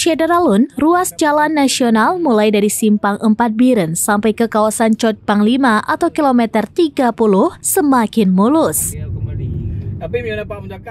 Syederalun, ruas jalan nasional mulai dari Simpang 4 Biren sampai ke kawasan Cot Panglima atau kilometer 30 semakin mulus.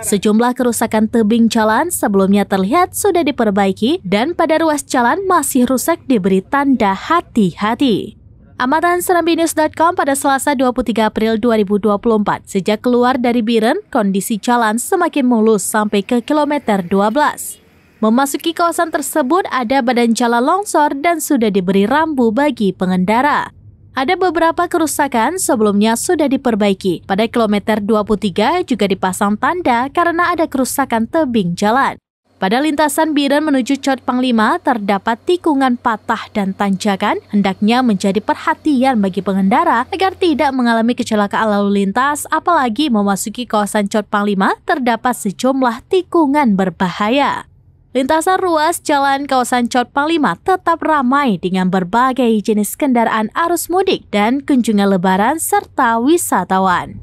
Sejumlah kerusakan tebing jalan sebelumnya terlihat sudah diperbaiki dan pada ruas jalan masih rusak diberi tanda hati-hati. Amatan SerambiNews.com pada Selasa 23 April 2024. Sejak keluar dari Biren, kondisi jalan semakin mulus sampai ke kilometer 12. Memasuki kawasan tersebut ada badan jalan longsor dan sudah diberi rambu bagi pengendara. Ada beberapa kerusakan sebelumnya sudah diperbaiki. Pada kilometer 23 juga dipasang tanda karena ada kerusakan tebing jalan. Pada lintasan Biren menuju Cot Panglima terdapat tikungan patah dan tanjakan, hendaknya menjadi perhatian bagi pengendara agar tidak mengalami kecelakaan lalu lintas, apalagi memasuki kawasan Cot Panglima terdapat sejumlah tikungan berbahaya. Lintasan ruas jalan kawasan Cot Panglima tetap ramai dengan berbagai jenis kendaraan arus mudik dan kunjungan lebaran serta wisatawan.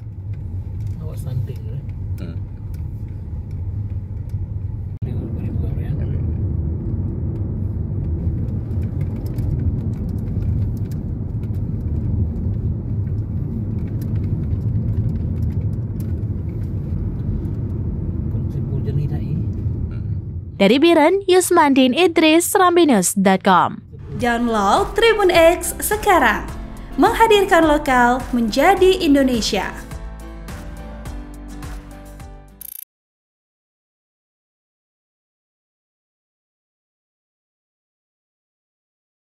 Dari Biren, Yusmandin Idris, rambinus.com. Download Tribun X sekarang. Menghadirkan lokal menjadi Indonesia.